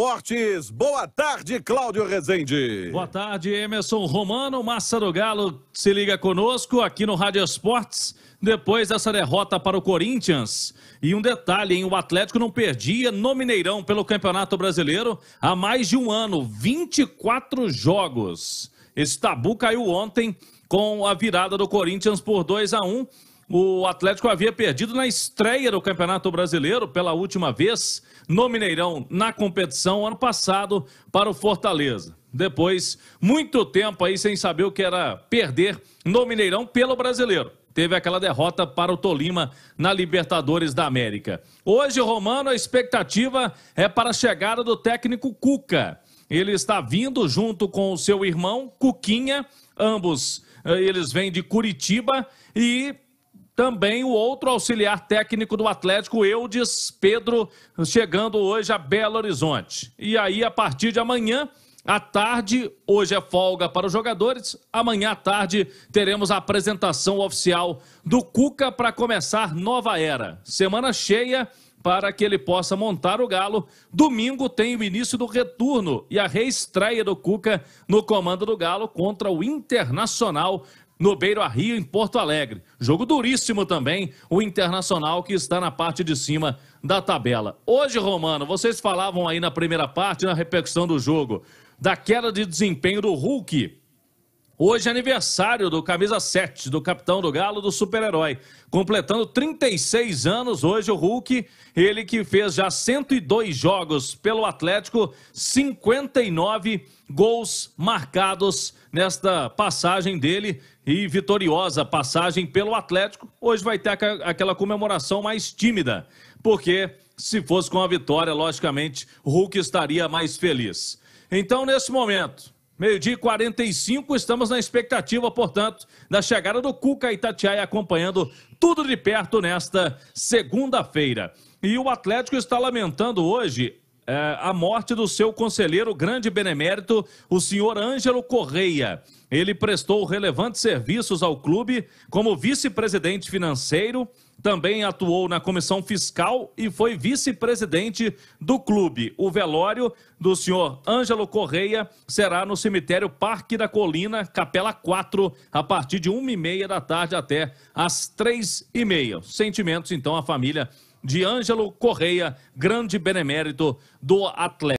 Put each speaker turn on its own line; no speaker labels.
Esportes. Boa tarde, Cláudio Rezende. Boa tarde, Emerson Romano, Massa do Galo. Se liga conosco aqui no Rádio Esportes. Depois dessa derrota para o Corinthians. E um detalhe, hein? O Atlético não perdia no Mineirão pelo Campeonato Brasileiro há mais de um ano 24 jogos. Esse tabu caiu ontem com a virada do Corinthians por 2 a 1 o Atlético havia perdido na estreia do Campeonato Brasileiro pela última vez no Mineirão na competição ano passado para o Fortaleza. Depois, muito tempo aí sem saber o que era perder no Mineirão pelo Brasileiro. Teve aquela derrota para o Tolima na Libertadores da América. Hoje, Romano, a expectativa é para a chegada do técnico Cuca. Ele está vindo junto com o seu irmão Cuquinha, ambos eh, eles vêm de Curitiba e também o outro auxiliar técnico do Atlético, Eudes Pedro, chegando hoje a Belo Horizonte. E aí, a partir de amanhã, à tarde, hoje é folga para os jogadores. Amanhã à tarde teremos a apresentação oficial do Cuca para começar nova era. Semana cheia para que ele possa montar o Galo. Domingo tem o início do retorno e a reestreia do Cuca no comando do Galo contra o Internacional no Beira Rio, em Porto Alegre. Jogo duríssimo também, o Internacional que está na parte de cima da tabela. Hoje, Romano, vocês falavam aí na primeira parte, na repercussão do jogo, da queda de desempenho do Hulk Hoje é aniversário do camisa 7, do capitão do Galo, do super-herói. Completando 36 anos hoje o Hulk, ele que fez já 102 jogos pelo Atlético, 59 gols marcados nesta passagem dele e vitoriosa passagem pelo Atlético. Hoje vai ter aquela comemoração mais tímida, porque se fosse com a vitória, logicamente, o Hulk estaria mais feliz. Então, nesse momento, Meio-dia e 45, estamos na expectativa, portanto, da chegada do Cuca Itatiaia acompanhando tudo de perto nesta segunda-feira. E o Atlético está lamentando hoje eh, a morte do seu conselheiro grande benemérito, o senhor Ângelo Correia. Ele prestou relevantes serviços ao clube como vice-presidente financeiro, também atuou na comissão fiscal e foi vice-presidente do clube. O velório do senhor Ângelo Correia será no cemitério Parque da Colina, Capela 4, a partir de 1h30 da tarde até às 3h30. Sentimentos, então, à família de Ângelo Correia, grande benemérito do Atlético.